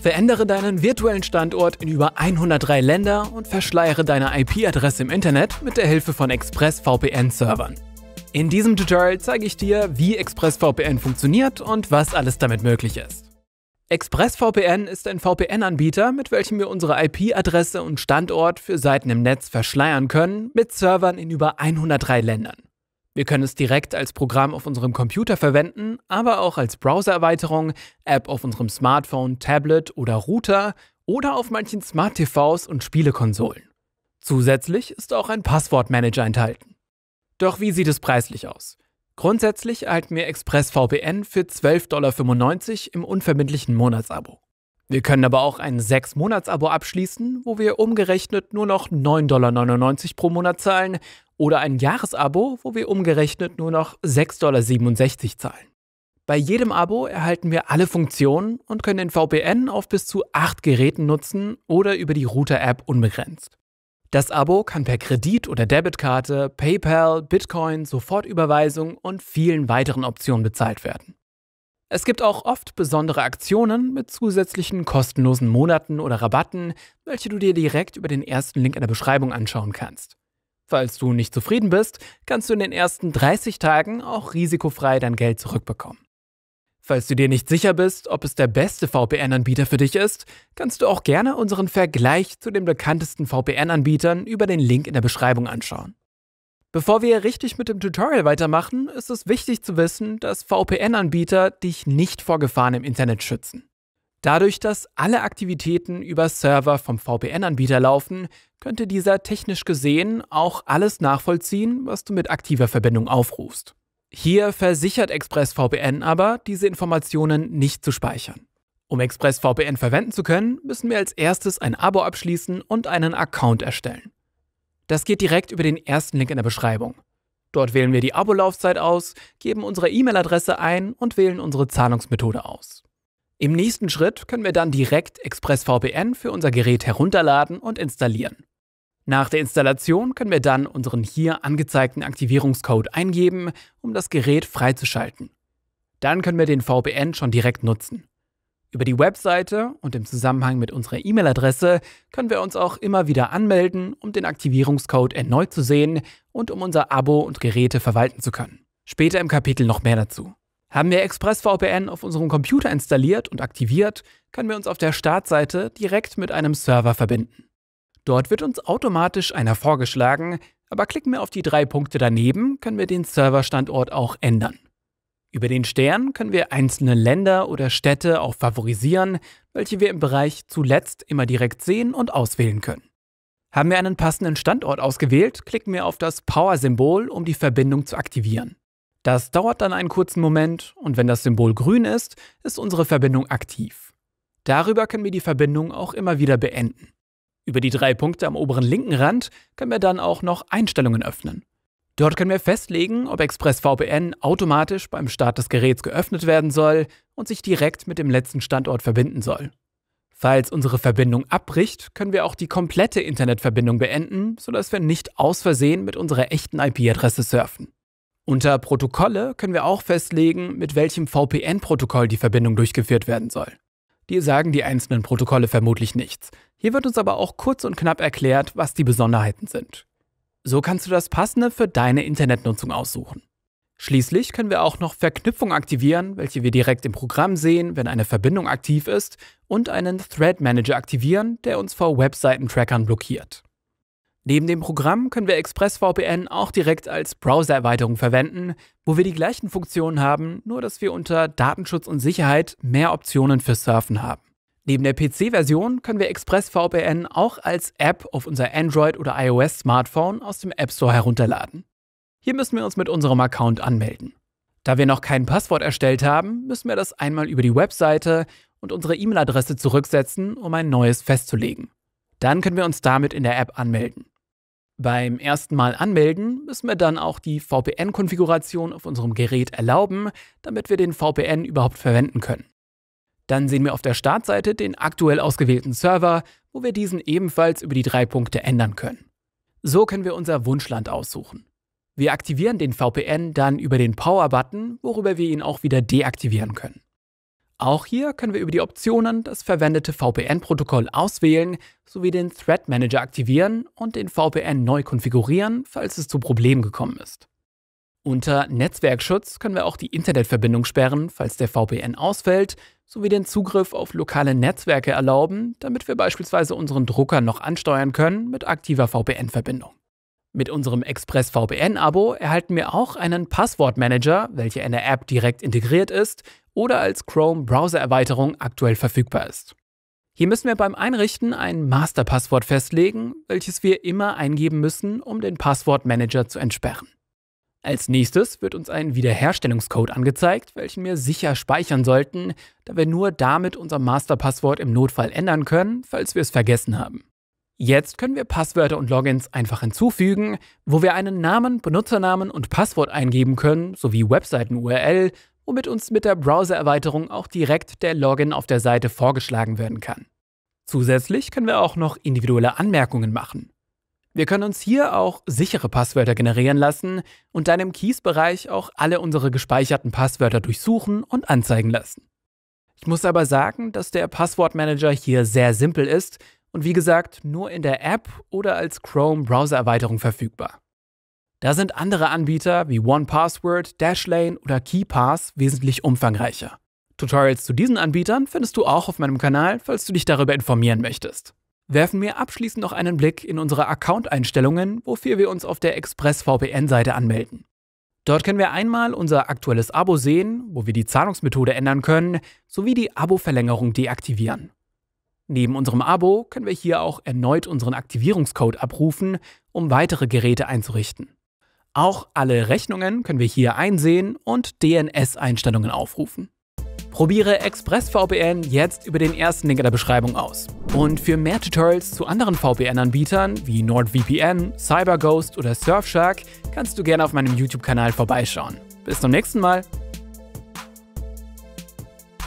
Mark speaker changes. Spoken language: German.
Speaker 1: Verändere deinen virtuellen Standort in über 103 Länder und verschleiere deine IP-Adresse im Internet mit der Hilfe von ExpressVPN-Servern. In diesem Tutorial zeige ich dir, wie ExpressVPN funktioniert und was alles damit möglich ist. ExpressVPN ist ein VPN-Anbieter, mit welchem wir unsere IP-Adresse und Standort für Seiten im Netz verschleiern können, mit Servern in über 103 Ländern. Wir können es direkt als Programm auf unserem Computer verwenden, aber auch als Browsererweiterung, App auf unserem Smartphone, Tablet oder Router oder auf manchen Smart TVs und Spielekonsolen. Zusätzlich ist auch ein Passwortmanager enthalten. Doch wie sieht es preislich aus? Grundsätzlich erhalten wir ExpressVPN für 12,95 Dollar im unverbindlichen Monatsabo. Wir können aber auch ein 6-Monats-Abo abschließen, wo wir umgerechnet nur noch 9,99 Dollar pro Monat zahlen oder ein Jahresabo, wo wir umgerechnet nur noch 6,67 Dollar zahlen. Bei jedem Abo erhalten wir alle Funktionen und können den VPN auf bis zu 8 Geräten nutzen oder über die Router-App unbegrenzt. Das Abo kann per Kredit- oder Debitkarte, PayPal, Bitcoin, Sofortüberweisung und vielen weiteren Optionen bezahlt werden. Es gibt auch oft besondere Aktionen mit zusätzlichen kostenlosen Monaten oder Rabatten, welche du dir direkt über den ersten Link in der Beschreibung anschauen kannst. Falls du nicht zufrieden bist, kannst du in den ersten 30 Tagen auch risikofrei dein Geld zurückbekommen. Falls du dir nicht sicher bist, ob es der beste VPN-Anbieter für dich ist, kannst du auch gerne unseren Vergleich zu den bekanntesten VPN-Anbietern über den Link in der Beschreibung anschauen. Bevor wir richtig mit dem Tutorial weitermachen, ist es wichtig zu wissen, dass VPN-Anbieter dich nicht vor Gefahren im Internet schützen. Dadurch, dass alle Aktivitäten über Server vom VPN-Anbieter laufen, könnte dieser technisch gesehen auch alles nachvollziehen, was du mit aktiver Verbindung aufrufst. Hier versichert ExpressVPN aber, diese Informationen nicht zu speichern. Um ExpressVPN verwenden zu können, müssen wir als erstes ein Abo abschließen und einen Account erstellen. Das geht direkt über den ersten Link in der Beschreibung. Dort wählen wir die Abolaufzeit aus, geben unsere E-Mail-Adresse ein und wählen unsere Zahlungsmethode aus. Im nächsten Schritt können wir dann direkt ExpressVPN für unser Gerät herunterladen und installieren. Nach der Installation können wir dann unseren hier angezeigten Aktivierungscode eingeben, um das Gerät freizuschalten. Dann können wir den VPN schon direkt nutzen. Über die Webseite und im Zusammenhang mit unserer E-Mail-Adresse können wir uns auch immer wieder anmelden, um den Aktivierungscode erneut zu sehen und um unser Abo und Geräte verwalten zu können. Später im Kapitel noch mehr dazu. Haben wir ExpressVPN auf unserem Computer installiert und aktiviert, können wir uns auf der Startseite direkt mit einem Server verbinden. Dort wird uns automatisch einer vorgeschlagen, aber klicken wir auf die drei Punkte daneben, können wir den Serverstandort auch ändern. Über den Stern können wir einzelne Länder oder Städte auch favorisieren, welche wir im Bereich zuletzt immer direkt sehen und auswählen können. Haben wir einen passenden Standort ausgewählt, klicken wir auf das Power-Symbol, um die Verbindung zu aktivieren. Das dauert dann einen kurzen Moment und wenn das Symbol grün ist, ist unsere Verbindung aktiv. Darüber können wir die Verbindung auch immer wieder beenden. Über die drei Punkte am oberen linken Rand können wir dann auch noch Einstellungen öffnen. Dort können wir festlegen, ob ExpressVPN automatisch beim Start des Geräts geöffnet werden soll und sich direkt mit dem letzten Standort verbinden soll. Falls unsere Verbindung abbricht, können wir auch die komplette Internetverbindung beenden, sodass wir nicht aus Versehen mit unserer echten IP-Adresse surfen. Unter Protokolle können wir auch festlegen, mit welchem VPN-Protokoll die Verbindung durchgeführt werden soll. Dir sagen die einzelnen Protokolle vermutlich nichts. Hier wird uns aber auch kurz und knapp erklärt, was die Besonderheiten sind. So kannst du das Passende für deine Internetnutzung aussuchen. Schließlich können wir auch noch Verknüpfung aktivieren, welche wir direkt im Programm sehen, wenn eine Verbindung aktiv ist, und einen Thread Manager aktivieren, der uns vor Webseitentrackern blockiert. Neben dem Programm können wir ExpressVPN auch direkt als Browsererweiterung verwenden, wo wir die gleichen Funktionen haben, nur dass wir unter Datenschutz und Sicherheit mehr Optionen für Surfen haben. Neben der PC-Version können wir ExpressVPN auch als App auf unser Android- oder iOS-Smartphone aus dem App Store herunterladen. Hier müssen wir uns mit unserem Account anmelden. Da wir noch kein Passwort erstellt haben, müssen wir das einmal über die Webseite und unsere E-Mail-Adresse zurücksetzen, um ein neues festzulegen. Dann können wir uns damit in der App anmelden. Beim ersten Mal anmelden müssen wir dann auch die VPN-Konfiguration auf unserem Gerät erlauben, damit wir den VPN überhaupt verwenden können. Dann sehen wir auf der Startseite den aktuell ausgewählten Server, wo wir diesen ebenfalls über die drei Punkte ändern können. So können wir unser Wunschland aussuchen. Wir aktivieren den VPN dann über den Power-Button, worüber wir ihn auch wieder deaktivieren können. Auch hier können wir über die Optionen das verwendete VPN-Protokoll auswählen sowie den Thread Manager aktivieren und den VPN neu konfigurieren, falls es zu Problemen gekommen ist. Unter Netzwerkschutz können wir auch die Internetverbindung sperren, falls der VPN ausfällt, sowie den Zugriff auf lokale Netzwerke erlauben, damit wir beispielsweise unseren Drucker noch ansteuern können mit aktiver VPN-Verbindung. Mit unserem Express VPN-Abo erhalten wir auch einen Passwortmanager, welcher in der App direkt integriert ist oder als Chrome-Browser-Erweiterung aktuell verfügbar ist. Hier müssen wir beim Einrichten ein Masterpasswort festlegen, welches wir immer eingeben müssen, um den Passwortmanager zu entsperren. Als nächstes wird uns ein Wiederherstellungscode angezeigt, welchen wir sicher speichern sollten, da wir nur damit unser Masterpasswort im Notfall ändern können, falls wir es vergessen haben. Jetzt können wir Passwörter und Logins einfach hinzufügen, wo wir einen Namen, Benutzernamen und Passwort eingeben können, sowie Webseiten-URL, womit uns mit der Browser-Erweiterung auch direkt der Login auf der Seite vorgeschlagen werden kann. Zusätzlich können wir auch noch individuelle Anmerkungen machen. Wir können uns hier auch sichere Passwörter generieren lassen und dann im Keys-Bereich auch alle unsere gespeicherten Passwörter durchsuchen und anzeigen lassen. Ich muss aber sagen, dass der Passwortmanager hier sehr simpel ist und wie gesagt nur in der App oder als Chrome-Browser-Erweiterung verfügbar. Da sind andere Anbieter wie OnePassword, Dashlane oder KeyPass wesentlich umfangreicher. Tutorials zu diesen Anbietern findest du auch auf meinem Kanal, falls du dich darüber informieren möchtest. Werfen wir abschließend noch einen Blick in unsere Account-Einstellungen, wofür wir uns auf der ExpressVPN-Seite anmelden. Dort können wir einmal unser aktuelles Abo sehen, wo wir die Zahlungsmethode ändern können, sowie die Abo-Verlängerung deaktivieren. Neben unserem Abo können wir hier auch erneut unseren Aktivierungscode abrufen, um weitere Geräte einzurichten. Auch alle Rechnungen können wir hier einsehen und DNS-Einstellungen aufrufen. Probiere ExpressVPN jetzt über den ersten Link in der Beschreibung aus. Und für mehr Tutorials zu anderen VPN-Anbietern wie NordVPN, CyberGhost oder Surfshark kannst du gerne auf meinem YouTube-Kanal vorbeischauen. Bis zum nächsten Mal.